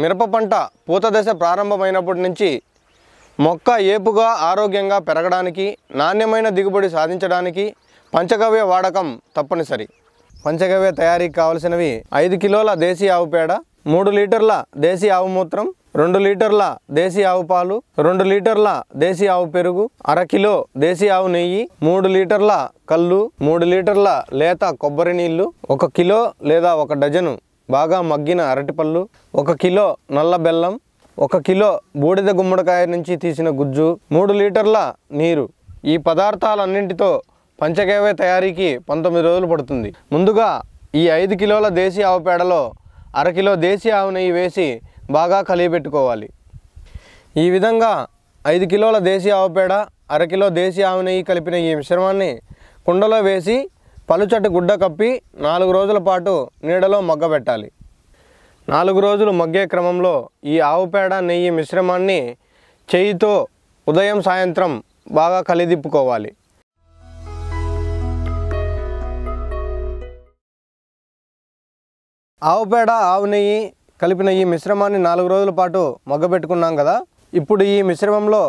మిరప పంట పూత దశ ప్రారంభమైనప్పటి నుంచి మొక్క ఏపుగా ఆరోగ్యంగా పెరగడానికి నాణ్యమైన దిగుబడి సాధించడానికి పంచగవ్య వాడకం తప్పనిసరి పంచగవ్య తయారీకి కావలసినవి ఐదు కిలోల దేశీ ఆవు పేడ మూడు లీటర్ల దేశీ ఆవు మూత్రం రెండు లీటర్ల దేశీ ఆవు పాలు రెండు లీటర్ల దేశీ ఆవు పెరుగు అరకిలో దేశీ ఆవు నెయ్యి మూడు లీటర్ల కళ్ళు మూడు లీటర్ల లేత కొబ్బరి నీళ్లు ఒక కిలో లేదా ఒక డజను బాగా మగ్గిన అరటిపళ్ళు ఒక కిలో నల్ల బెల్లం ఒక కిలో బూడిద గుమ్మడికాయ నుంచి తీసిన గుజ్జు మూడు లీటర్ల నీరు ఈ పదార్థాలన్నింటితో పంచగేవే తయారీకి పంతొమ్మిది రోజులు పడుతుంది ముందుగా ఈ ఐదు కిలోల దేశీ ఆవు పేడలో అరకిలో దేశీ ఆవు నెయ్యి వేసి బాగా కలిగిపెట్టుకోవాలి ఈ విధంగా ఐదు కిలోల దేశీ ఆవు పేడ అరకిలో దేశీ ఆవు నెయ్యి కలిపిన ఈ మిశ్రమాన్ని కుండలో వేసి పలుచటి గుడ్డ కప్పి నాలుగు రోజుల పాటు నీడలో పెట్టాలి నాలుగు రోజులు మగ్గే క్రమంలో ఈ ఆవు పేడ నెయ్యి మిశ్రమాన్ని చేయితో ఉదయం సాయంత్రం బాగా కలిదిప్పుకోవాలి ఆవు పేడ ఆవు నెయ్యి కలిపిన ఈ మిశ్రమాన్ని నాలుగు రోజుల పాటు మగ్గబెట్టుకున్నాం కదా ఇప్పుడు ఈ మిశ్రమంలో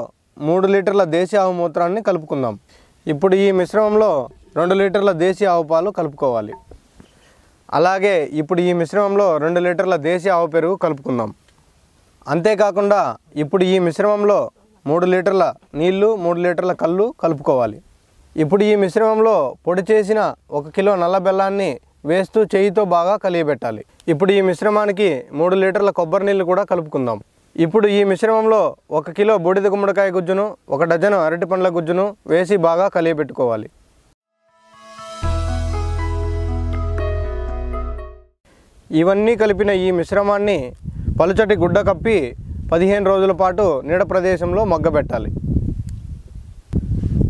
మూడు లీటర్ల దేశీ ఆవు మూత్రాన్ని కలుపుకుందాం ఇప్పుడు ఈ మిశ్రమంలో రెండు లీటర్ల దేశీ ఆవు పాలు కలుపుకోవాలి అలాగే ఇప్పుడు ఈ మిశ్రమంలో రెండు లీటర్ల దేశీ ఆవు పెరుగు కలుపుకుందాం అంతేకాకుండా ఇప్పుడు ఈ మిశ్రమంలో మూడు లీటర్ల నీళ్లు మూడు లీటర్ల కళ్ళు కలుపుకోవాలి ఇప్పుడు ఈ మిశ్రమంలో పొడి చేసిన ఒక కిలో నల్ల బెల్లాన్ని వేస్తూ చేయితో బాగా కలియబెట్టాలి ఇప్పుడు ఈ మిశ్రమానికి మూడు లీటర్ల కొబ్బరి నీళ్లు కూడా కలుపుకుందాం ఇప్పుడు ఈ మిశ్రమంలో ఒక కిలో బూడిద గుమ్మడికాయ గుజ్జును ఒక డజను అరటి పండ్ల గుజ్జును వేసి బాగా కలియబెట్టుకోవాలి ఇవన్నీ కలిపిన ఈ మిశ్రమాన్ని పలుచటి గుడ్డ కప్పి పదిహేను రోజుల పాటు నీడ ప్రదేశంలో మగ్గబెట్టాలి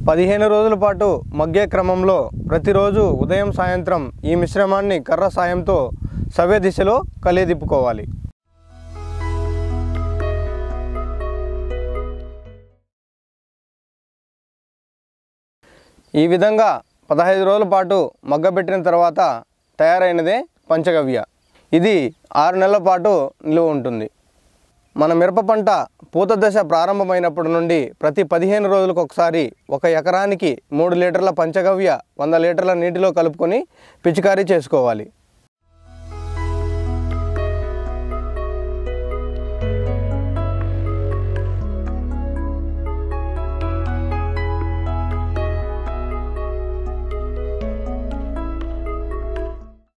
పదిహేను రోజుల పాటు మగ్గే క్రమంలో ప్రతిరోజు ఉదయం సాయంత్రం ఈ మిశ్రమాన్ని కర్ర సాయంతో సవ్య దిశలో కలియదిప్పుకోవాలి ఈ విధంగా పదహైదు రోజుల పాటు మగ్గబెట్టిన తర్వాత తయారైనదే పంచగవ్య ఇది ఆరు నెలల పాటు నిలువ ఉంటుంది మన మిరప పంట పూత దశ ప్రారంభమైనప్పటి నుండి ప్రతి పదిహేను రోజులకు ఒకసారి ఒక ఎకరానికి మూడు లీటర్ల పంచగవ్య వంద లీటర్ల నీటిలో కలుపుకొని పిచికారీ చేసుకోవాలి